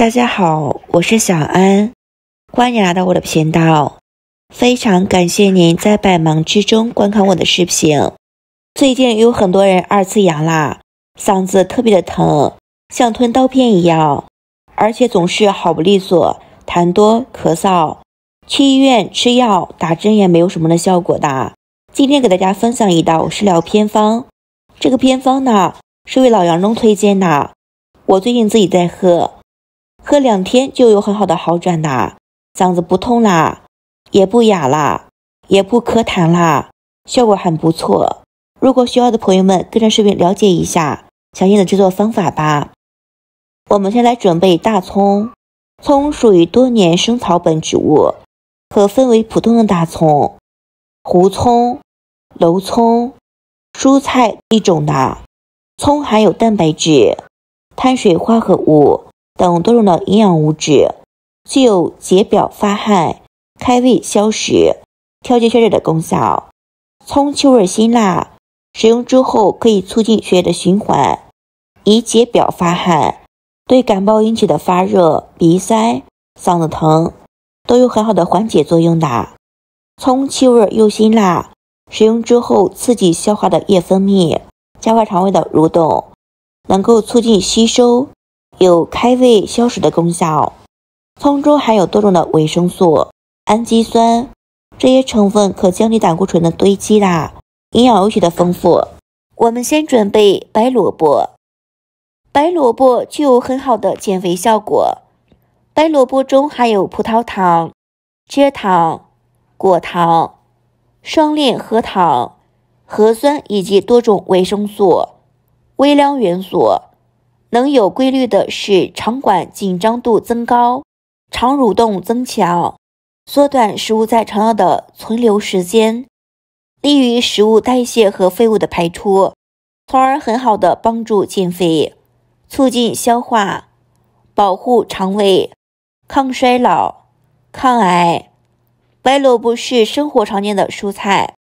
大家好，我是小安，欢迎来到我的频道。非常感谢您在百忙之中观看我的视频。最近有很多人二次阳啦，嗓子特别的疼，像吞刀片一样，而且总是好不利索，痰多咳嗽，去医院吃药打针也没有什么的效果的。今天给大家分享一道食疗偏方，这个偏方呢是为老杨中推荐的，我最近自己在喝。隔两天就有很好的好转啦，嗓子不痛啦，也不哑啦，也不咳痰啦，效果很不错。如果需要的朋友们跟着视频了解一下详细的制作方法吧。我们先来准备大葱，葱属于多年生草本植物，可分为普通的大葱、胡葱、楼葱、蔬菜一种的。葱含有蛋白质、碳水化合物。等多种的营养物质，具有解表发汗、开胃消食、调节血脂的功效。葱气味辛辣，使用之后可以促进血液的循环，以解表发汗，对感冒引起的发热、鼻塞、嗓子疼都有很好的缓解作用的。葱气味又辛辣，使用之后刺激消化的液分泌，加快肠胃的蠕动，能够促进吸收。有开胃消食的功效葱中含有多种的维生素、氨基酸，这些成分可降低胆固醇的堆积啦。营养尤其的丰富。我们先准备白萝卜，白萝卜具有很好的减肥效果。白萝卜中含有葡萄糖、蔗糖、果糖、双链核糖、核酸以及多种维生素、微量元素。能有规律的使肠管紧张度增高，肠蠕动增强，缩短食物在肠道的存留时间，利于食物代谢和废物的排出，从而很好的帮助减肥，促进消化，保护肠胃，抗衰老，抗癌。白萝卜是生活常见的蔬菜，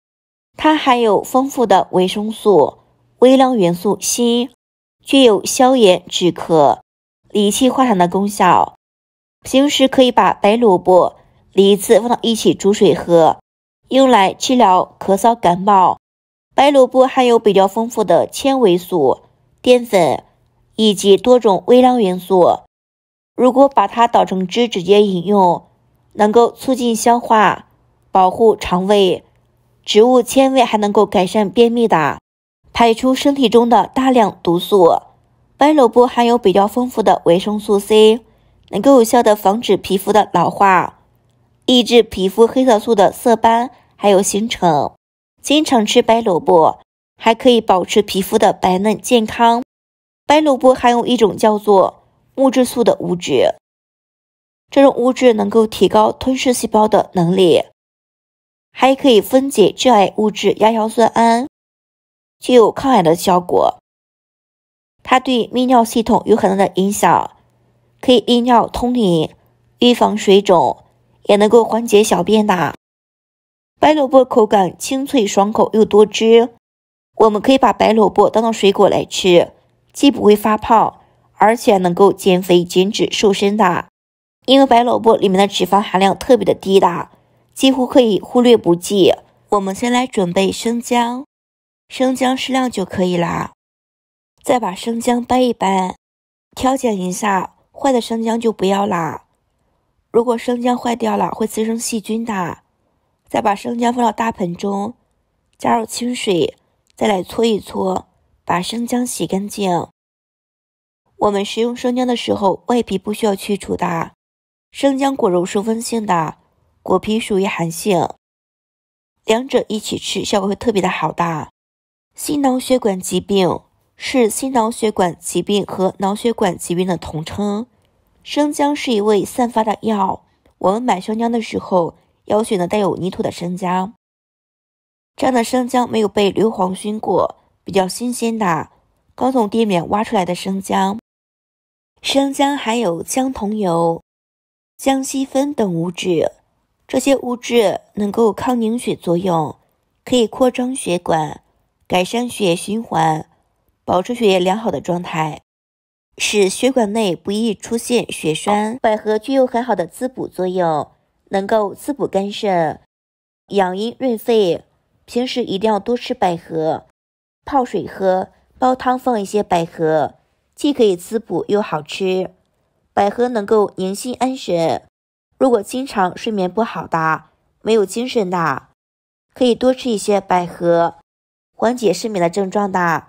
它含有丰富的维生素、微量元素锌。具有消炎止咳、理气化痰的功效。平时可以把白萝卜、梨子放到一起煮水喝，用来治疗咳嗽、感冒。白萝卜含有比较丰富的纤维素、淀粉以及多种微量元素。如果把它捣成汁直接饮用，能够促进消化、保护肠胃。植物纤维还能够改善便秘的。排出身体中的大量毒素。白萝卜含有比较丰富的维生素 C，能够有效的防止皮肤的老化，抑制皮肤黑色素的色斑还有形成。经常吃白萝卜，还可以保持皮肤的白嫩健康。白萝卜含有一种叫做木质素的物质，这种物质能够提高吞噬细胞的能力，还可以分解致癌物质亚硝酸胺。具有抗癌的效果，它对泌尿系统有很大的影响，可以利尿通淋，预防水肿，也能够缓解小便的。白萝卜口感清脆爽口又多汁，我们可以把白萝卜当做水果来吃，既不会发胖，而且能够减肥减脂瘦身的。因为白萝卜里面的脂肪含量特别的低的，几乎可以忽略不计。我们先来准备生姜。生姜适量就可以啦，再把生姜掰一掰，挑拣一下坏的生姜就不要啦。如果生姜坏掉了，会滋生细菌的。再把生姜放到大盆中，加入清水，再来搓一搓，把生姜洗干净。我们食用生姜的时候，外皮不需要去除的。生姜果肉是温性的，果皮属于寒性，两者一起吃效果会特别的好的。心脑血管疾病是心脑血管疾病和脑血管疾病的统称。生姜是一味散发的药，我们买生姜的时候要选择带有泥土的生姜，这样的生姜没有被硫磺熏过，比较新鲜的，刚从地面挖出来的生姜。生姜含有姜酮油、姜烯酚等物质，这些物质能够抗凝血作用，可以扩张血管。改善血液循环，保持血液良好的状态，使血管内不易出现血栓。百合具有很好的滋补作用，能够滋补肝肾、养阴润肺。平时一定要多吃百合，泡水喝，煲汤放一些百合，既可以滋补又好吃。百合能够宁心安神，如果经常睡眠不好的、没有精神的，可以多吃一些百合。缓解失眠的症状的，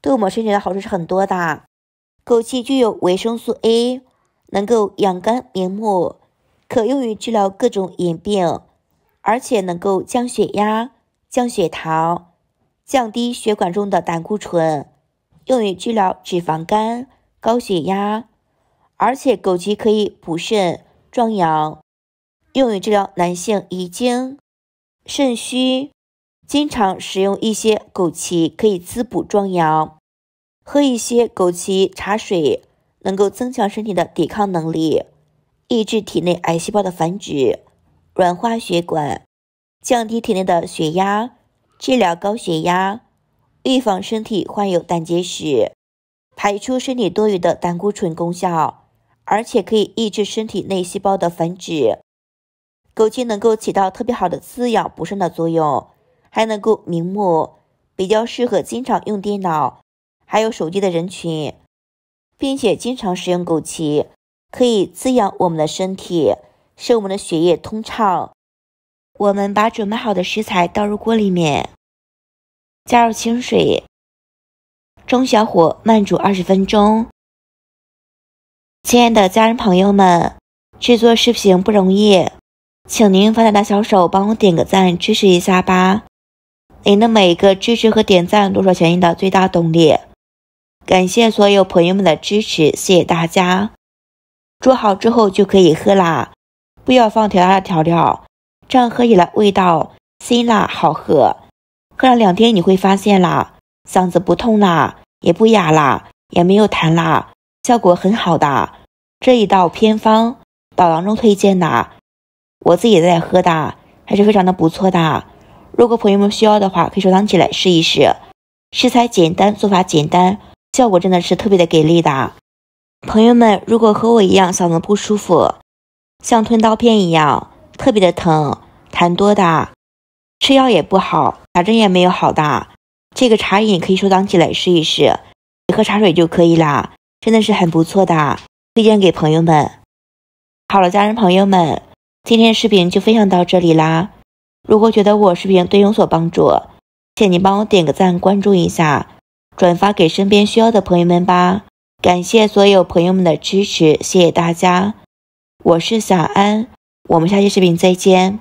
对我们身体的好处是很多的。枸杞具有维生素 A，能够养肝明目，可用于治疗各种眼病，而且能够降血压、降血糖、降低血管中的胆固醇，用于治疗脂肪肝、高血压。而且枸杞可以补肾壮阳，用于治疗男性遗精、肾虚。经常食用一些枸杞可以滋补壮阳，喝一些枸杞茶水能够增强身体的抵抗能力，抑制体内癌细胞的繁殖，软化血管，降低体内的血压，治疗高血压，预防身体患有胆结石，排出身体多余的胆固醇功效，而且可以抑制身体内细胞的繁殖。枸杞能够起到特别好的滋养补肾的作用。还能够明目，比较适合经常用电脑、还有手机的人群，并且经常食用枸杞可以滋养我们的身体，使我们的血液通畅。我们把准备好的食材倒入锅里面，加入清水，中小火慢煮二十分钟。亲爱的家人朋友们，制作视频不容易，请您发财的小手帮我点个赞，支持一下吧。您的每一个支持和点赞都是小进的最大动力，感谢所有朋友们的支持，谢谢大家。煮好之后就可以喝啦，不要放其他的调料，这样喝起来味道辛辣好喝。喝了两天你会发现啦，嗓子不痛啦，也不哑啦，也没有痰啦，效果很好的。这一道偏方，老郎中推荐的，我自己在喝的，还是非常的不错的。如果朋友们需要的话，可以收藏起来试一试。食材简单，做法简单，效果真的是特别的给力的。朋友们，如果和我一样嗓子不舒服，像吞刀片一样特别的疼，痰多的，吃药也不好，打针也没有好的，这个茶饮可以收藏起来试一试，喝茶水就可以啦，真的是很不错的，推荐给朋友们。好了，家人朋友们，今天视频就分享到这里啦。如果觉得我视频对你有所帮助，请你帮我点个赞、关注一下、转发给身边需要的朋友们吧！感谢所有朋友们的支持，谢谢大家！我是小安，我们下期视频再见。